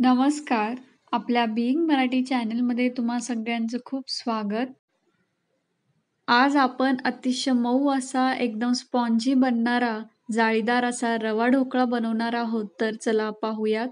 नमस्कार आपल्या बिईंग मराठी चॅनलमध्ये तुम्हा सगळ्यांचं खूप स्वागत आज आपण अतिशय मऊ असा एकदम स्पॉन्जी बनणारा जाळीदार असा रवा ढोकळा बनवणार आहोत तर चला पाहूयात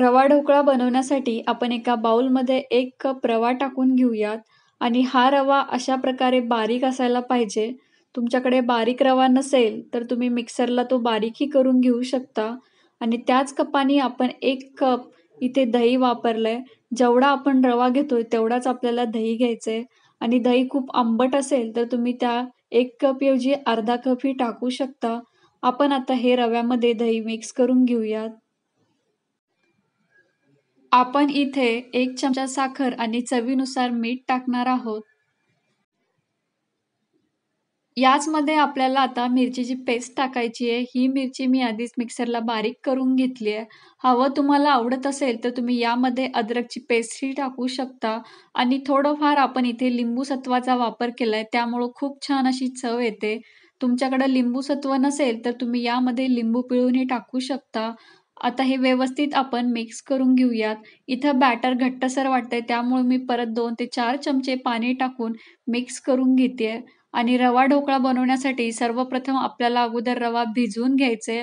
रवा ढोकळा बनवण्यासाठी आपण एका बाउलमध्ये एक कप रवा टाकून घेऊयात आणि हा रवा अशा प्रकारे बारीक असायला पाहिजे तुमच्याकडे बारीक रवा नसेल तर तुम्ही मिक्सरला तो बारीकही करून घेऊ शकता आणि त्याच कपाने आपण एक कप इथे दही वापरलं आहे जेवढा आपण रवा घेतोय तेवढाच आपल्याला दही घ्यायचं आहे आणि दही खूप आंबट असेल तर तुम्ही त्या एक कपऐवजी अर्धा कपही टाकू शकता आपण आता हे रव्यामध्ये दही मिक्स करून घेऊयात आपण इथे एक चमचा साखर आणि चवीनुसार मीठ टाकणार आहोत याचमध्ये आपल्याला आता मिरचीची पेस्ट टाकायची आहे ही मिरची मी आधीच मिक्सरला बारीक करून घेतली आहे हवं तुम्हाला आवडत असेल तर तुम्ही यामध्ये अद्रकची पेस्टही टाकू शकता आणि थोडंफार आपण इथे लिंबू सत्वाचा वापर केला आहे त्यामुळं खूप छान अशी चव येते तुमच्याकडं लिंबू सत्व नसेल तर तुम्ही यामध्ये लिंबू पिळूनही टाकू शकता आता हे व्यवस्थित आपण मिक्स करून घेऊयात इथं बॅटर घट्टसर वाटतंय त्यामुळे मी परत दोन ते चार चमचे पाणी टाकून मिक्स करून घेते आणि रवा ढोकळा बनवण्यासाठी सर्वप्रथम आपल्याला अगोदर रवा भिजवून घ्यायचे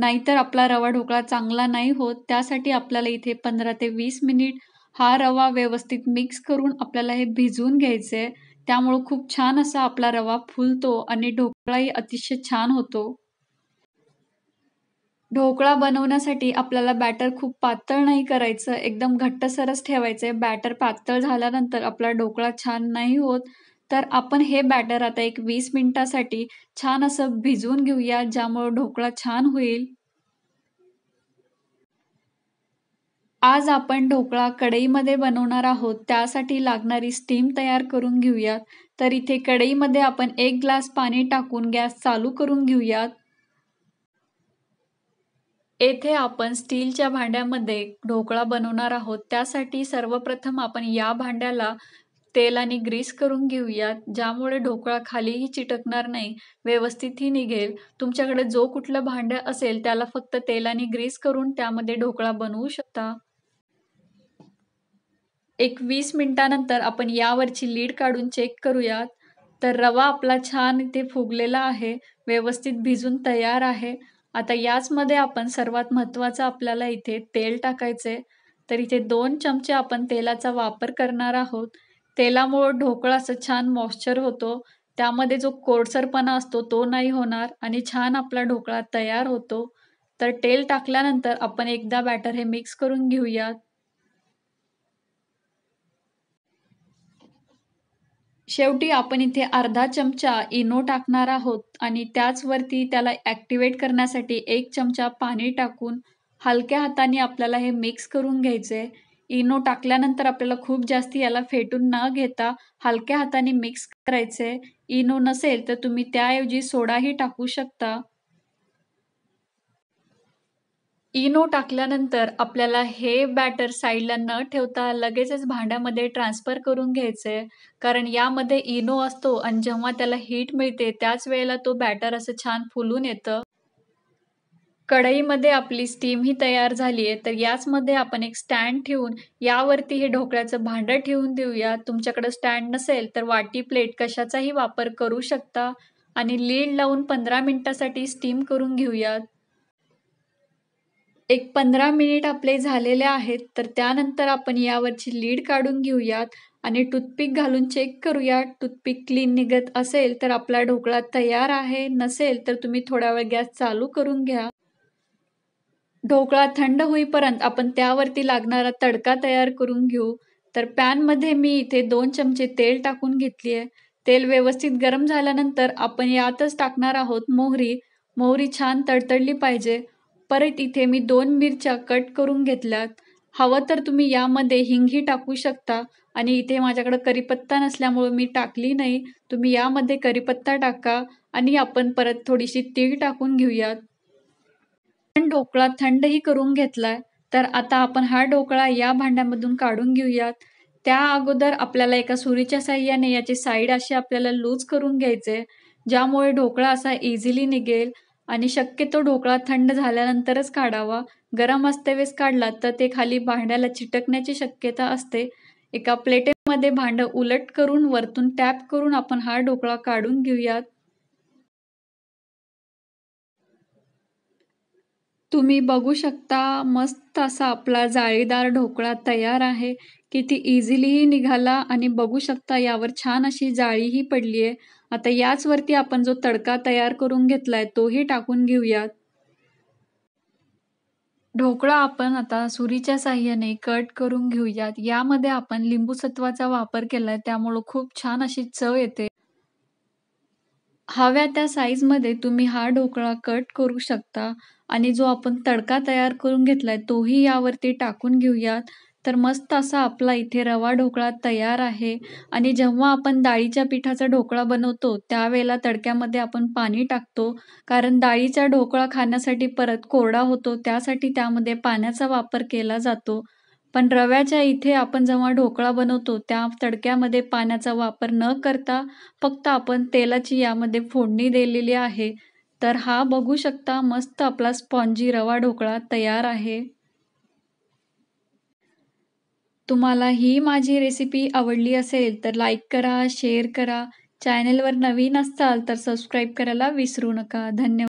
नाहीतर आपला रवा ढोकळा चांगला नाही होत त्यासाठी आपल्याला इथे पंधरा ते वीस मिनिट हा रवा व्यवस्थित मिक्स करून आपल्याला हे भिजवून घ्यायचे त्यामुळं खूप छान असा आपला रवा फुलतो आणि ढोकळाही अतिशय छान होतो ढोकळा बनवण्यासाठी आपल्याला बॅटर खूप पातळ नाही करायचं एकदम घट्टसरच ठेवायचं आहे बॅटर पातळ झाल्यानंतर आपला ढोकळा छान नाही होत तर आपण हे बॅटर आता एक वीस मिनिटासाठी छान असं भिजवून घेऊया ज्यामुळं ढोकळा छान होईल आज आपण ढोकळा कढईमध्ये बनवणार आहोत त्यासाठी लागणारी स्टीम तयार करून घेऊयात तर इथे कढईमध्ये आपण एक ग्लास पाणी टाकून गॅस चालू करून घेऊयात येथे आपण स्टीलच्या भांड्यामध्ये ढोकळा बनवणार आहोत त्यासाठी सर्वप्रथम आपण या भांड्याला तेल आणि ग्रीस करून घेऊयात ज्यामुळे ढोकळा खालीही चिटकणार नाही व्यवस्थितही निघेल तुमच्याकडे जो कुठलं भांडं असेल त्याला फक्त आणि ग्रीस करून त्यामध्ये ढोकळा बनवू शकता एक वीस मिनिटानंतर आपण यावरची लीड काढून चेक करूयात तर रवा आपला छान इथे फुगलेला आहे व्यवस्थित भिजून तयार आहे आता याचमध्ये आपण सर्वात महत्त्वाचं आपल्याला इथे तेल टाकायचे तर इथे दोन चमचे आपण तेलाचा वापर करणार आहोत तेलामुळं ढोकळा असं छान मॉइश्चर होतो त्यामध्ये जो कोरसरपणा असतो तो नाही होणार आणि छान आपला ढोकळा तयार होतो तर तेल टाकल्यानंतर आपण एकदा बॅटर हे मिक्स करून घेऊयात शेवटी आपण इथे अर्धा चमचा इनो टाकणार आहोत आणि त्याचवरती त्याला ॲक्टिवेट करण्यासाठी एक चमचा पाणी टाकून हलक्या हाताने आपल्याला हे मिक्स करून घ्यायचं आहे इनो टाकल्यानंतर आपल्याला खूप जास्त याला फेटून न घेता हलक्या हाताने मिक्स करायचे इनो नसेल तर तुम्ही त्याऐवजी सोडाही टाकू शकता इनो टाकल्यानंतर आपल्याला हे बॅटर साईडला न ठेवता लगेचच भांड्यामध्ये ट्रान्सफर करून घ्यायचं आहे कारण यामध्ये इनो असतो आणि जेव्हा त्याला हीट मिळते त्याच वेळेला तो बॅटर असं छान फुलून येतं कढईमध्ये आपली स्टीम ही तयार झाली आहे तर याचमध्ये आपण एक स्टँड ठेवून यावरती हे ढोकळ्याचं भांडं ठेवून देऊया तुमच्याकडं स्टँड नसेल तर वाटी प्लेट कशाचाही वापर करू शकता आणि लीड लावून पंधरा मिनटासाठी स्टीम करून घेऊयात एक पंधरा मिनिट आपले झालेले आहेत तर त्यानंतर आपण यावरची लीड काढून घेऊयात आणि टूथपिक घालून चेक करूया टूथपिक क्लीन निघत असेल तर आपला ढोकळा तयार आहे नसेल तर तुम्ही थोडा वेळ गॅस चालू करून घ्या ढोकळा थंड होईपर्यंत आपण त्यावरती लागणारा तडका तयार करून घेऊ तर पॅनमध्ये मी इथे दोन चमचे तेल टाकून घेतली आहे तेल व्यवस्थित गरम झाल्यानंतर आपण यातच टाकणार आहोत मोहरी मोहरी छान तडतडली पाहिजे परत इथे मी दोन मिरच्या कट करून घेतल्यात हवं तर तुम्ही यामध्ये हिंगही टाकू शकता आणि इथे माझ्याकडं करीपत्ता नसल्यामुळं मी टाकली नाही तुम्ही यामध्ये करीपत्ता टाका आणि आपण परत थोडीशी तीळ टाकून घेऊयात पण ढोकळा थंडही करून घेतलाय तर आता आपण हा ढोकळा या भांड्यामधून काढून घेऊयात त्या अगोदर आपल्याला एका सुरीच्या साह्याने याची साईड अशी आपल्याला लूज करून घ्यायचे ज्यामुळे ढोकळा असा इझिली निघेल आणि शक्यतो ढोकळा थंड झाल्यानंतरच काढावा गरम असतेवेळेस काढला तर ते खाली भांड्याला चिटकण्याची शक्यता असते एका प्लेटेमध्ये भांड उलट करून वरतून टॅप करून आपण हा ढोकळा काढून घेऊयात तुम्ही बघू शकता मस्त असा आपला जाळीदार ढोकळा तयार आहे किती इझिलीही निघाला आणि बघू शकता यावर छान अशी जाळीही पडली आहे आता वरती आपण जो तडका तयार करून घेतलाय तोही टाकून घेऊयात ढोकळा आपण आता सुरीच्या साह्याने कट करून घेऊयात यामध्ये आपण लिंबूसत्वाचा वापर केलाय त्यामुळं खूप छान अशी चव येते हव्या त्या मध्ये तुम्ही हा ढोकळा कट करू शकता आणि जो आपण तडका तयार करून घेतलाय तोही यावरती टाकून घेऊयात तर मस्त असा आपला इथे रवा ढोकळा तयार आहे आणि जेव्हा आपण डाळीच्या पिठाचा ढोकळा बनवतो त्यावेळेला तडक्यामध्ये आपण पाणी टाकतो कारण डाळीचा ढोकळा खाण्यासाठी परत कोरडा होतो त्यासाठी त्यामध्ये पाण्याचा वापर केला जातो पण रव्याच्या इथे आपण जेव्हा ढोकळा बनवतो त्या तडक्यामध्ये पाण्याचा वापर न करता फक्त आपण तेलाची यामध्ये फोडणी दिलेली आहे तर हा बघू शकता मस्त आपला स्पॉन्जी रवा ढोकळा तयार आहे तुम्हाला ही माझी रेसिपी आवडली असेल तर लाईक करा शेअर करा चॅनेलवर नवीन असाल तर सबस्क्राईब करायला विसरू नका धन्यवाद